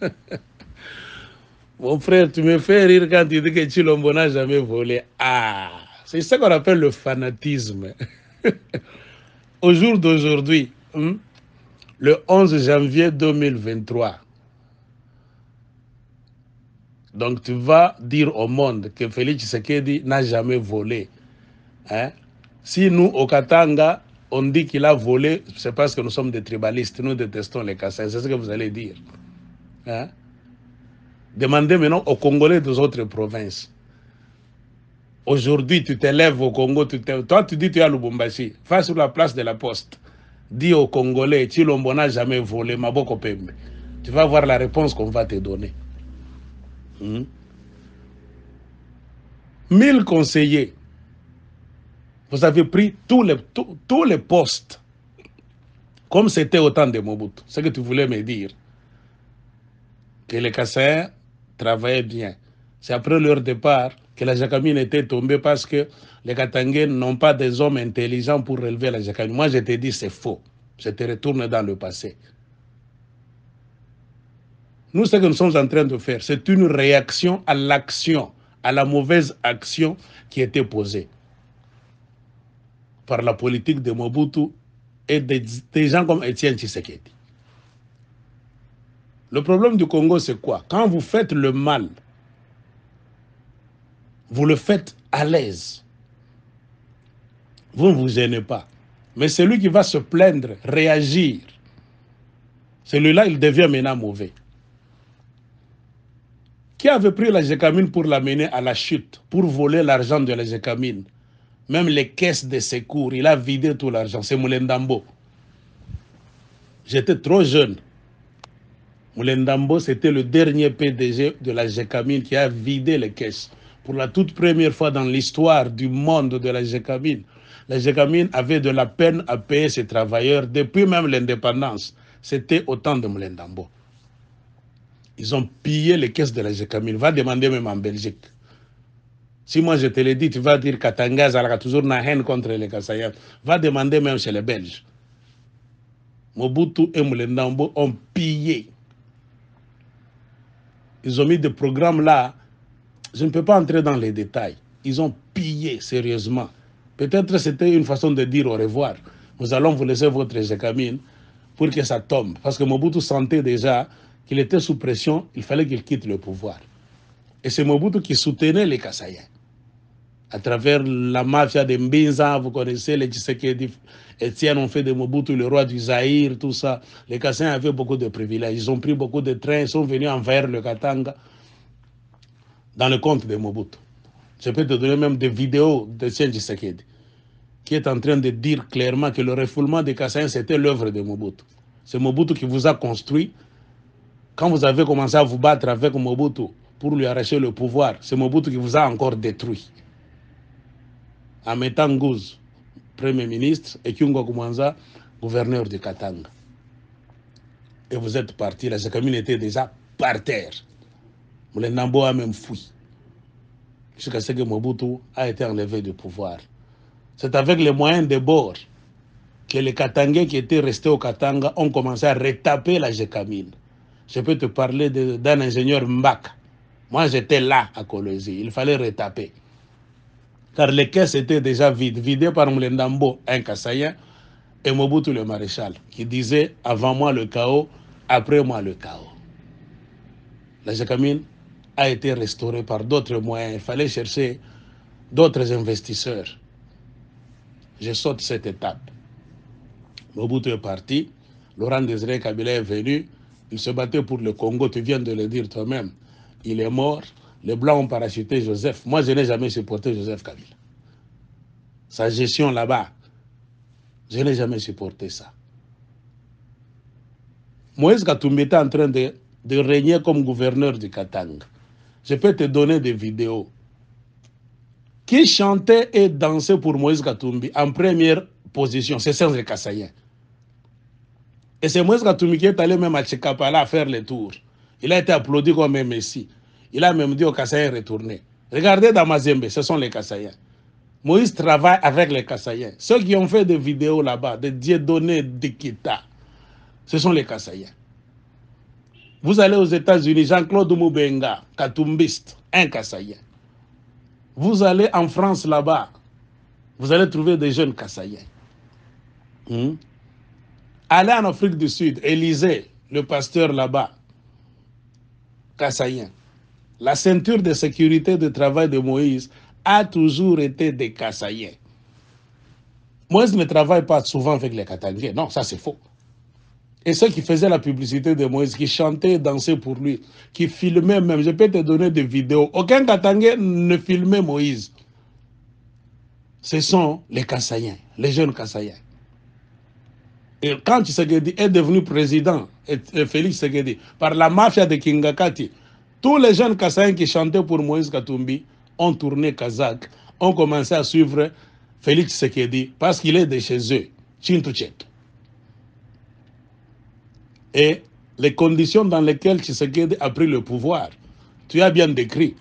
Mon frère, tu me fais rire quand tu dis que Chilombo n'a jamais volé. Ah, c'est ça qu'on appelle le fanatisme. Au jour d'aujourd'hui, hein, le 11 janvier 2023, donc tu vas dire au monde que Félix Tshisekedi n'a jamais volé. Hein. Si nous, au Katanga, on dit qu'il a volé, c'est parce que nous sommes des tribalistes, nous détestons les Kassins C'est ce que vous allez dire. Hein? Demandez maintenant aux Congolais des autres provinces. Aujourd'hui, tu t'élèves au Congo, toi tu dis tu es à Lubumbashi, va sur la place de la poste, dis aux Congolais, tu n'a jamais volé, Tu vas voir la réponse qu'on va te donner. Hmm? Mille conseillers, vous avez pris tous les, tous, tous les postes, comme c'était au temps de Mobutu, ce que tu voulais me dire que les Kassaïens travaillaient bien. C'est après leur départ que la Jacamine était tombée parce que les Katangais n'ont pas des hommes intelligents pour relever la Jacamine. Moi, je t'ai dit, c'est faux. Je te retourne dans le passé. Nous, ce que nous sommes en train de faire, c'est une réaction à l'action, à la mauvaise action qui était posée par la politique de Mobutu et des, gens comme Étienne Tshisekedi. Le problème du Congo, c'est quoi Quand vous faites le mal, vous le faites à l'aise. Vous ne vous gênez pas. Mais celui qui va se plaindre, réagir, celui-là, il devient maintenant mauvais. Qui avait pris la gécamine pour l'amener à la chute, pour voler l'argent de la gécamine Même les caisses de secours, il a vidé tout l'argent. C'est Moulendambo. J'étais trop jeune. Moulendambo, c'était le dernier PDG de la Gécamine qui a vidé les caisses. Pour la toute première fois dans l'histoire du monde de la Gécamine, la Gécamine avait de la peine à payer ses travailleurs depuis même l'indépendance. C'était au temps de Moulendambo. Ils ont pillé les caisses de la Gécamine. Va demander même en Belgique. Si moi je te l'ai dit, tu vas dire Katanga, a toujours na haine contre les Kassayans. Va demander même chez les Belges. Mobutu et Moulendambo ont pillé ils ont mis des programmes là. Je ne peux pas entrer dans les détails. Ils ont pillé sérieusement. Peut-être c'était une façon de dire au revoir. Nous allons vous laisser votre jacamine pour que ça tombe. Parce que Mobutu sentait déjà qu'il était sous pression, il fallait qu'il quitte le pouvoir. Et c'est Mobutu qui soutenait les Kassayens. À travers la mafia de Mbinza, vous connaissez les Tshisekedi Étienne ont fait de Mobutu le roi du Zaïre, tout ça. Les Kassins avaient beaucoup de privilèges. Ils ont pris beaucoup de trains, ils sont venus envers le Katanga dans le compte de Mobutu. Je peux te donner même des vidéos de qui est en train de dire clairement que le refoulement des Kassins, c'était l'œuvre de Mobutu. C'est Mobutu qui vous a construit. Quand vous avez commencé à vous battre avec Mobutu pour lui arracher le pouvoir, c'est Mobutu qui vous a encore détruit. En mettant premier ministre, et Kyungo Kumanza, gouverneur du Katanga. Et vous êtes parti, la GKM était déjà par terre. Nambo a même fui. Jusqu'à ce que Mobutu a été enlevé du pouvoir. C'est avec les moyens de bord que les Katangais qui étaient restés au Katanga ont commencé à retaper la GKM. Je peux te parler d'un ingénieur Mbak. Moi, j'étais là à Colosie. Il fallait retaper car les caisses étaient déjà vides, vidées par Mlendambo, un Kassaïen, et Mobutu le maréchal, qui disait avant moi le chaos, après moi le chaos. La Jacamine a été restaurée par d'autres moyens. Il fallait chercher d'autres investisseurs. Je saute cette étape. Mobutu est parti, Laurent Désiré Kabila est venu, il se battait pour le Congo, tu viens de le dire toi-même. Il est mort, les Blancs ont parachuté Joseph. Moi, je n'ai jamais supporté Joseph Kabila. Sa gestion là-bas, je n'ai jamais supporté ça. Moïse Katumbi était en train de, régner comme gouverneur du Katanga. Je peux te donner des vidéos. Qui chantait et dansait pour Moïse Katumbi en première position C'est Serge Kassayen. Et c'est Moïse Katumbi qui est allé même à Tchikapala faire les tours. Il a été applaudi comme un messie. Il a même dit aux Kassaïens retournez. Regardez dans Mazembe, ce sont les Kassaïens. Moïse travaille avec les Kassaïens. Ceux qui ont fait des vidéos là-bas, de Dieudonné, d'Ikita, ce sont les Kassaïens. Vous allez aux États-Unis, Jean-Claude Moubenga, Katumbiste, un Kassaïen. Vous allez en France là-bas, vous allez trouver des jeunes Kassaïens. Hmm? Allez en Afrique du Sud, Élysée, le pasteur là-bas, Kassaïen. La ceinture de sécurité de travail de Moïse a toujours été des Kassayens. Moïse ne travaille pas souvent avec les Katangais. Non, ça c'est faux. Et ceux qui faisaient la publicité de Moïse, qui chantaient, dansaient pour lui, qui filmaient même, je peux te donner des vidéos. Aucun Katangais ne filmait Moïse. Ce sont les Kassayens, les jeunes Kassayens. Et quand Tshisekedi est devenu président, et, Félix Tshisekedi, par la mafia de Kingakati, tous les jeunes Kassaïens qui chantaient pour Moïse Katumbi ont tourné Kazakh, ont commencé à suivre Félix Tshisekedi parce qu'il est de chez eux, Chintuchet. Et les conditions dans lesquelles Tshisekedi a pris le pouvoir, tu as bien décrit.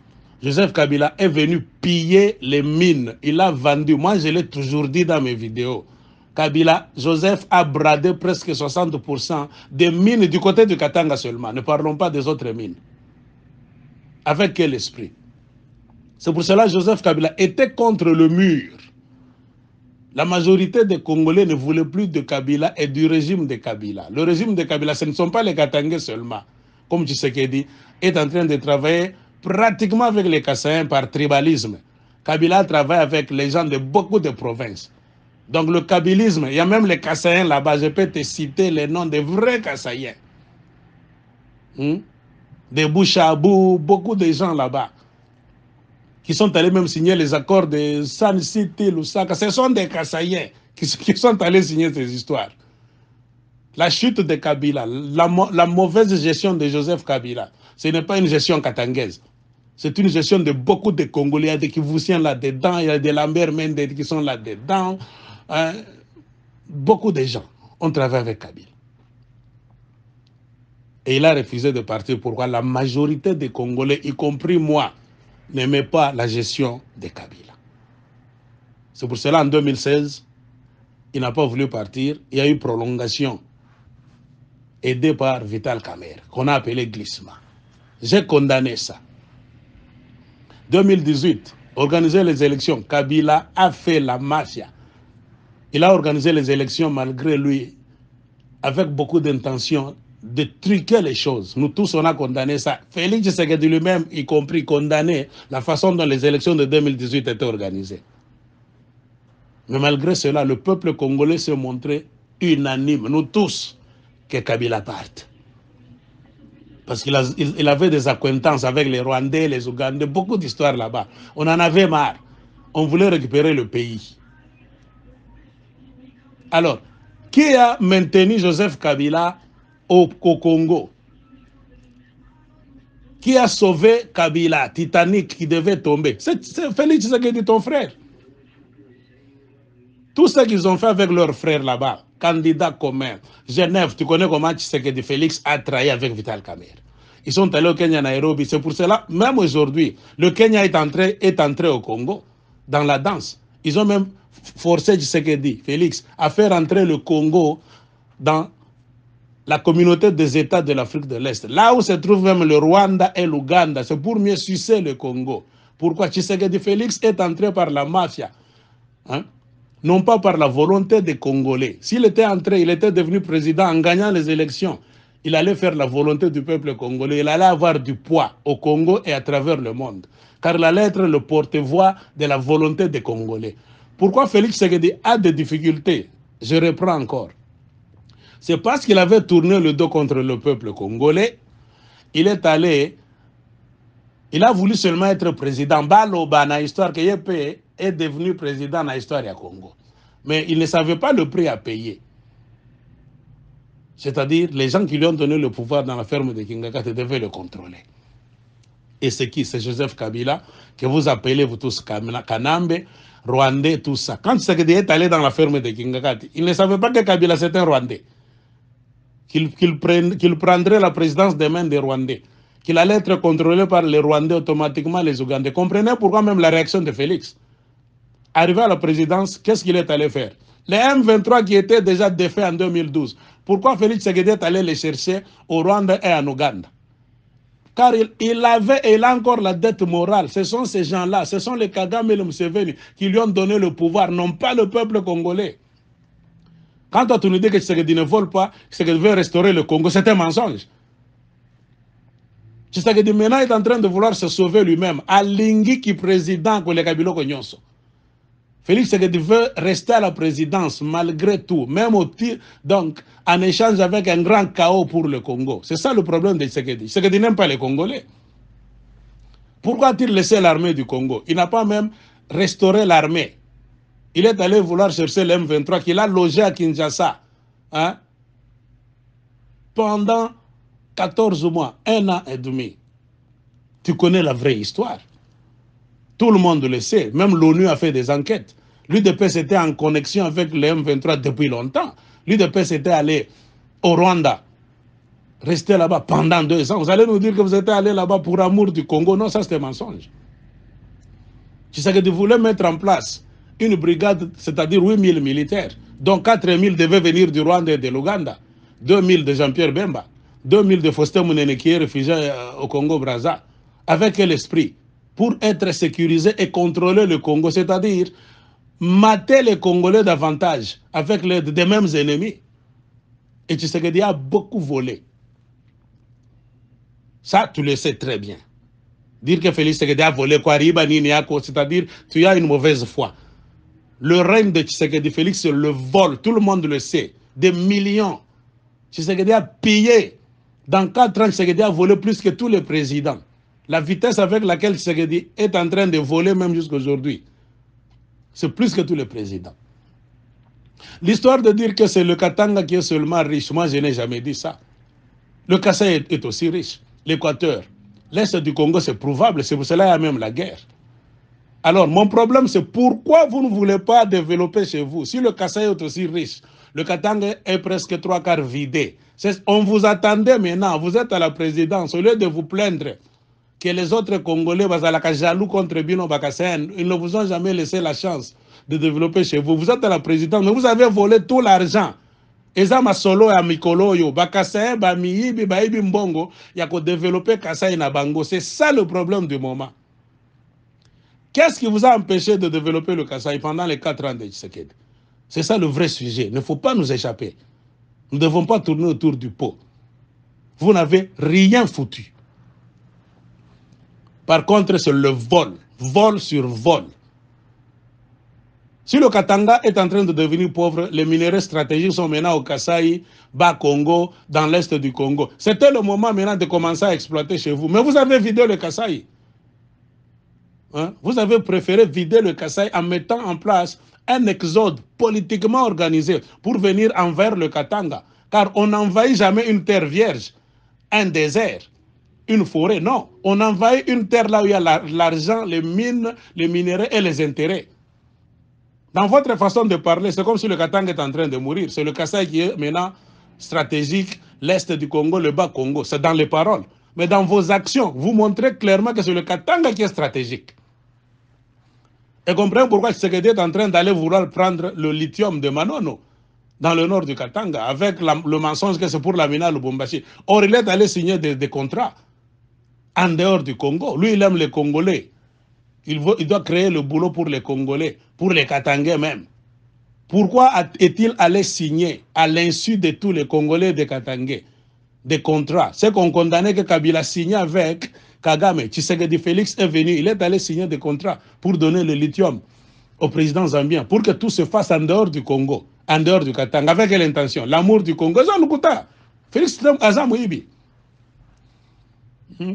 Joseph Kabila est venu piller les mines. Il a vendu. Moi, je l'ai toujours dit dans mes vidéos. Kabila, Joseph a bradé presque 60% des mines du côté du Katanga seulement. Ne parlons pas des autres mines. Avec quel esprit C'est pour cela que Joseph Kabila était contre le mur. La majorité des Congolais ne voulaient plus de Kabila et du régime de Kabila. Le régime de Kabila, ce ne sont pas les Katangais seulement, comme tu sais qu'il dit, est en train de travailler pratiquement avec les Kassaïens par tribalisme. Kabila travaille avec les gens de beaucoup de provinces. Donc le kabilisme, il y a même les Kassaïens là-bas, je peux te citer les noms des vrais Kassaïens. Hmm? des Bouchabou, beaucoup de gens là-bas qui sont allés même signer les accords de San City, Lusaka. Ce sont des Kassaïens qui, sont allés signer ces histoires. La chute de Kabila, la, mauvaise gestion de Joseph Kabila, ce n'est pas une gestion katangaise. C'est une gestion de beaucoup de Congolais. Il y a des là-dedans, il y a des Lambert Mende qui sont là-dedans. Hein. Beaucoup de gens ont travaillé avec Kabila. Et il a refusé de partir. Pourquoi La majorité des Congolais, y compris moi, n'aimait pas la gestion de Kabila. C'est pour cela, en 2016, il n'a pas voulu partir. Il y a eu prolongation, aidée par Vital Kamer, qu'on a appelé glissement. J'ai condamné ça. 2018, organiser les élections. Kabila a fait la mafia. Il a organisé les élections malgré lui, avec beaucoup d'intention de truquer les choses. Nous tous, on a condamné ça. Félix Tshisekedi lui-même, y compris, condamné la façon dont les élections de 2018 étaient organisées. Mais malgré cela, le peuple congolais s'est montré unanime, nous tous, que Kabila parte. Parce qu'il il, avait des acquaintances avec les Rwandais, les Ougandais, beaucoup d'histoires là-bas. On en avait marre. On voulait récupérer le pays. Alors, qui a maintenu Joseph Kabila au Congo qui a sauvé Kabila, Titanic qui devait tomber. C'est Félix Tshisekedi, ton frère. Tout ce qu'ils ont fait avec leur frère là-bas, candidat commun, Genève, tu connais comment Tshisekedi Félix a trahi avec Vital Kamer. Ils sont allés au Kenya, Nairobi. C'est pour cela, même aujourd'hui, le Kenya est entré, est entré au Congo dans la danse. Ils ont même forcé Tshisekedi, Félix, à faire entrer le Congo dans la communauté des États de l'Afrique de l'Est, là où se trouvent même le Rwanda et l'Ouganda, c'est pour mieux sucer le Congo. Pourquoi Tshisekedi Félix est entré par la mafia hein? Non pas par la volonté des Congolais. S'il était entré, il était devenu président en gagnant les élections. Il allait faire la volonté du peuple congolais. Il allait avoir du poids au Congo et à travers le monde. Car la lettre est le porte-voix de la volonté des Congolais. Pourquoi Félix Tshisekedi a des difficultés Je reprends encore. C'est parce qu'il avait tourné le dos contre le peuple congolais. Il est allé, il a voulu seulement être président. Baloba, bah, dans l'histoire que YP est devenu président dans l'histoire du Congo. Mais il ne savait pas le prix à payer. C'est-à-dire, les gens qui lui ont donné le pouvoir dans la ferme de Kingakate devaient le contrôler. Et c'est qui C'est Joseph Kabila, que vous appelez, vous tous, Kanambe, Rwandais, tout ça. Quand il est allé dans la ferme de Kingakati, il ne savait pas que Kabila, c'était un Rwandais qu'il prendrait la présidence des mains des Rwandais, qu'il allait être contrôlé par les Rwandais automatiquement, les Ougandais. Comprenez pourquoi même la réaction de Félix. Arrivé à la présidence, qu'est-ce qu'il est allé faire Les M23 qui étaient déjà défaits en 2012, pourquoi Félix Tshisekedi est allé les chercher au Rwanda et en Ouganda car il, avait et il a encore la dette morale. Ce sont ces gens-là, ce sont les Kagame et le Museveni qui lui ont donné le pouvoir, non pas le peuple congolais. Quand tu nous dis que Tshisekedi ne vole pas, Tshisekedi veut restaurer le Congo, c'est un mensonge. Tshisekedi maintenant est en train de vouloir se sauver lui-même. Alingi qui président le Kabilo Félix Tshisekedi veut rester à la présidence malgré tout, même au tir, donc en échange avec un grand chaos pour le Congo. C'est ça le problème de Tshisekedi. Tshisekedi n'aime pas les Congolais. Pourquoi a-t-il laissé l'armée du Congo Il n'a pas même restauré l'armée. Il est allé vouloir chercher lm 23 qu'il a logé à Kinshasa hein, pendant 14 mois, un an et demi. Tu connais la vraie histoire. Tout le monde le sait. Même l'ONU a fait des enquêtes. L'UDP s'était en connexion avec lm 23 depuis longtemps. L'UDP s'était allé au Rwanda Rester là-bas pendant deux ans. Vous allez nous dire que vous êtes allé là-bas pour amour du Congo. Non, ça c'est mensonge. Tu sais que tu voulais mettre en place une brigade, c'est-à-dire 8000 militaires, dont 4000 devaient venir du Rwanda et de l'Ouganda, 2000 de Jean-Pierre Bemba, 2000 de Foster Mounene qui est réfugié euh, au Congo-Braza. Avec l'esprit Pour être sécurisé et contrôler le Congo, c'est-à-dire mater les Congolais davantage avec les des mêmes ennemis. Et tu sais Tshisekedi a beaucoup volé. Ça, tu le sais très bien. Dire que Félix Tshisekedi a volé quoi, c'est-à-dire tu as une mauvaise foi. Le règne de Tshisekedi Félix, le vol, tout le monde le sait, des millions. Tshisekedi a pillé. Dans 4 ans, Tshisekedi a volé plus que tous les présidents. La vitesse avec laquelle Tshisekedi est en train de voler même jusqu'aujourd'hui, c'est plus que tous les présidents. L'histoire de dire que c'est le Katanga qui est seulement riche, moi je n'ai jamais dit ça. Le Kassai est, aussi riche, l'Équateur, l'Est du Congo c'est prouvable, c'est pour cela qu'il y a même la guerre. Alors, mon problème, c'est pourquoi vous ne voulez pas développer chez vous Si le Kassai est aussi riche, le Katanga est presque trois quarts vidé. On vous attendait maintenant, vous êtes à la présidence, au lieu de vous plaindre que les autres Congolais, jaloux contre Bino ils ne vous ont jamais laissé la chance de développer chez vous. Vous êtes à la présidence, mais vous avez volé tout l'argent. solo et mbongo ya développer Kasaï na bango c'est ça le problème du moment Qu'est-ce qui vous a empêché de développer le Kassai pendant les quatre ans de Tshisekedi C'est ça le vrai sujet. Il ne faut pas nous échapper. Nous ne devons pas tourner autour du pot. Vous n'avez rien foutu. Par contre, c'est le vol, vol sur vol. Si le Katanga est en train de devenir pauvre, les minéraux stratégiques sont maintenant au Kasaï, Bas-Congo, dans l'est du Congo. C'était le moment maintenant de commencer à exploiter chez vous. Mais vous avez vidé le Kasaï. Hein? Vous avez préféré vider le Kassai en mettant en place un exode politiquement organisé pour venir envers le Katanga. Car on n'envahit jamais une terre vierge, un désert, une forêt. Non, on envahit une terre là où il y a l'argent, les mines, les minéraux et les intérêts. Dans votre façon de parler, c'est comme si le Katanga est en train de mourir. C'est le Kassai qui est maintenant stratégique, l'Est du Congo, le Bas-Congo. C'est dans les paroles. Mais dans vos actions, vous montrez clairement que c'est le Katanga qui est stratégique. Et comprenez pourquoi secrétaire est en train d'aller vouloir prendre le lithium de Manono dans le nord du Katanga avec le mensonge que c'est pour la mine à Lubumbashi. Or, il est allé signer des, contrats en dehors du Congo. Lui, il aime les Congolais. Il, veut, il doit créer le boulot pour les Congolais, pour les Katangais même. Pourquoi est-il allé signer, à l'insu de tous les Congolais des Katangais, des contrats C'est qu'on condamnait que Kabila signait avec Kagame, Tshisekedi Félix est venu, il est allé signer des contrats pour donner le lithium au président zambien, pour que tout se fasse en dehors du Congo, en dehors du Katanga, avec l'intention, l'amour du Congo. Félix Azamouibi hmm.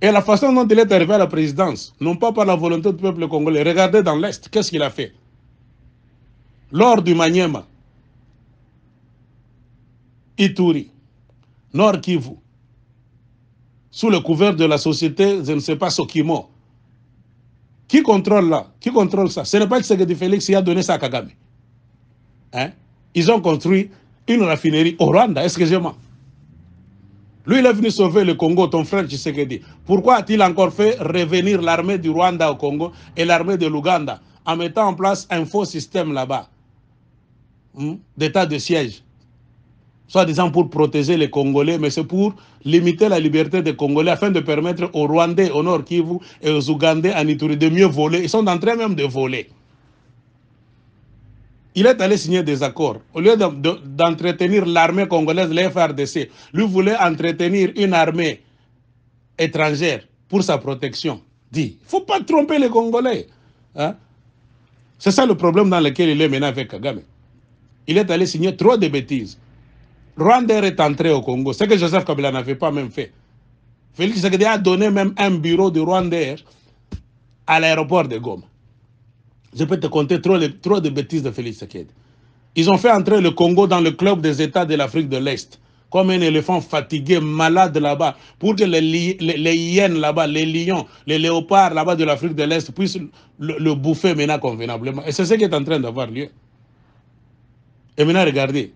Et la façon dont il est arrivé à la présidence, non pas par la volonté du peuple congolais, regardez dans l'Est, qu'est-ce qu'il a fait Lors du Maniema, Ituri, Nord Kivu, sous le couvert de la société, je ne sais pas ce qui mort. Qui contrôle là Qui contrôle ça Ce n'est pas Tshisekedi Félix qui a donné ça à Kagame. Hein? Ils ont construit une raffinerie au Rwanda, excusez-moi. Lui, il est venu sauver le Congo, ton frère Tshisekedi. Pourquoi a-t-il encore fait revenir l'armée du Rwanda au Congo et l'armée de l'Ouganda en mettant en place un faux système là-bas hmm? d'état de siège soit disant pour protéger les Congolais, mais c'est pour limiter la liberté des Congolais afin de permettre aux Rwandais au Nord Kivu et aux Ougandais à Ituri de mieux voler. Ils sont en train même de voler. Il est allé signer des accords. Au lieu d'entretenir l'armée congolaise, l'FRDC, lui voulait entretenir une armée étrangère pour sa protection. Dit, il ne faut pas tromper les Congolais. Hein. C'est ça le problème dans lequel il est maintenant avec Kagame. Il est allé signer trop de bêtises. Rwanda est entré au Congo, ce que Joseph Kabila n'avait pas même fait. Félix Tshisekedi a donné même un bureau de Rwanda à l'aéroport de Goma. Je peux te compter trop, trop de bêtises de Félix Tshisekedi. Ils ont fait entrer le Congo dans le club des États de l'Afrique de l'Est, comme un éléphant fatigué, malade là-bas, pour que les, hyènes là-bas, les lions, les léopards là-bas de l'Afrique de l'Est puissent le bouffer maintenant convenablement. Et c'est ce qui est en train d'avoir lieu. Et maintenant, regardez,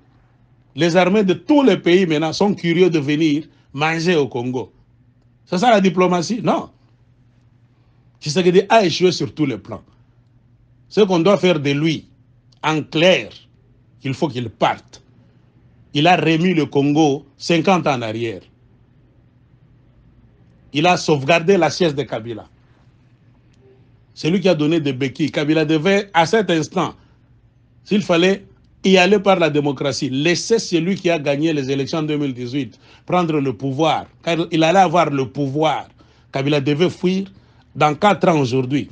les armées de tous les pays maintenant sont curieux de venir manger au Congo. C'est ça la diplomatie Non. C'est ce dit a échoué e sur tous les plans. Ce qu'on doit faire de lui, en clair, il faut qu'il parte. Il a remis le Congo 50 ans en arrière. Il a sauvegardé la sieste de Kabila. C'est lui qui a donné des béquilles. Kabila devait, à cet instant, s'il fallait y allait par la démocratie, laisser celui qui a gagné les élections en 2018 prendre le pouvoir, car il allait avoir le pouvoir. Kabila devait fuir dans quatre ans aujourd'hui.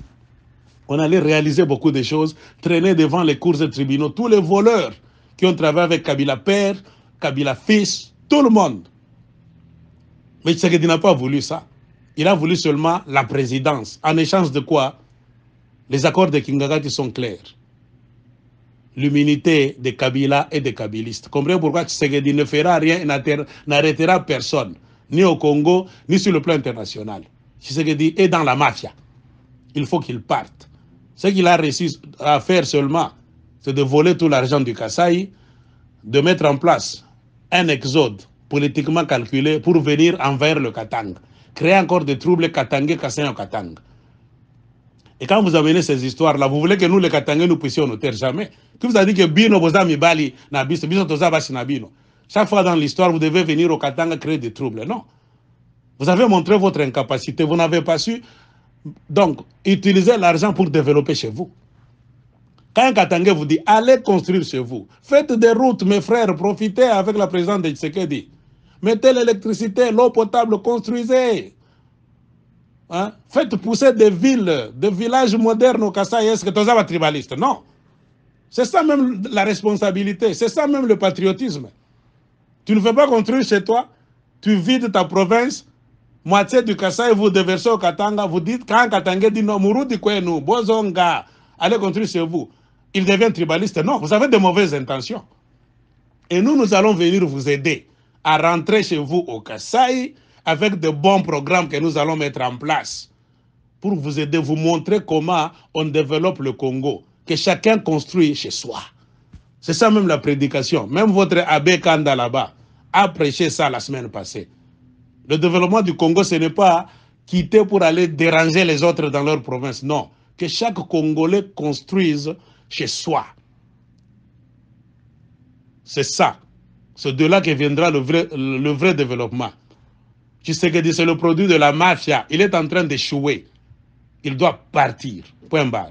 On allait réaliser beaucoup de choses, traîner devant les cours et tribunaux tous les voleurs qui ont travaillé avec Kabila père, Kabila fils, tout le monde. Mais Tshisekedi n'a pas voulu ça. Il a voulu seulement la présidence. En échange de quoi Les accords de Kingagati sont clairs l'humilité des Kabila et des Kabilistes. Comprenez pourquoi Tshisekedi ne fera rien et n'arrêtera personne, ni au Congo, ni sur le plan international. Tshisekedi est dans la mafia. Il faut qu'il parte. Ce qu'il a réussi à faire seulement, c'est de voler tout l'argent du Kassai, de mettre en place un exode politiquement calculé pour venir envers le Katanga, créer encore des troubles Katangais, Kassai au Katang. Et quand vous amenez ces histoires-là, vous voulez que nous, les Katangais, nous puissions nous taire jamais. Qui vous a dit que Bino, amis, Bali, Bino, Bino. Chaque fois dans l'histoire, vous devez venir au Katanga créer des troubles. Non. Vous avez montré votre incapacité, vous n'avez pas su. Donc, utiliser l'argent pour développer chez vous. Quand un Katangais vous dit, allez construire chez vous, faites des routes, mes frères, profitez avec la présence de Tshisekedi. Mettez l'électricité, l'eau potable, construisez. Hein? faites pousser des villes, des villages modernes au Kassai, est-ce que tu tribaliste Non. C'est ça même la responsabilité, c'est ça même le patriotisme. Tu ne veux pas construire chez toi, tu vides ta province, moitié du Kassai, vous déversez au Katanga, vous dites, quand Katanga dit non, quoi, nous, Bozonga, allez construire chez vous, il devient tribaliste. Non, vous avez de mauvaises intentions. Et nous, nous allons venir vous aider à rentrer chez vous au Kasaï avec de bons programmes que nous allons mettre en place pour vous aider, vous montrer comment on développe le Congo, que chacun construit chez soi. C'est ça même la prédication. Même votre abbé Kanda là-bas a prêché ça la semaine passée. Le développement du Congo, ce n'est pas quitter pour aller déranger les autres dans leur province. Non, que chaque Congolais construise chez soi. C'est ça. C'est de là que viendra le vrai développement. Tu sais que c'est le produit de la mafia. Il est en train d'échouer. Il doit partir. Point barre.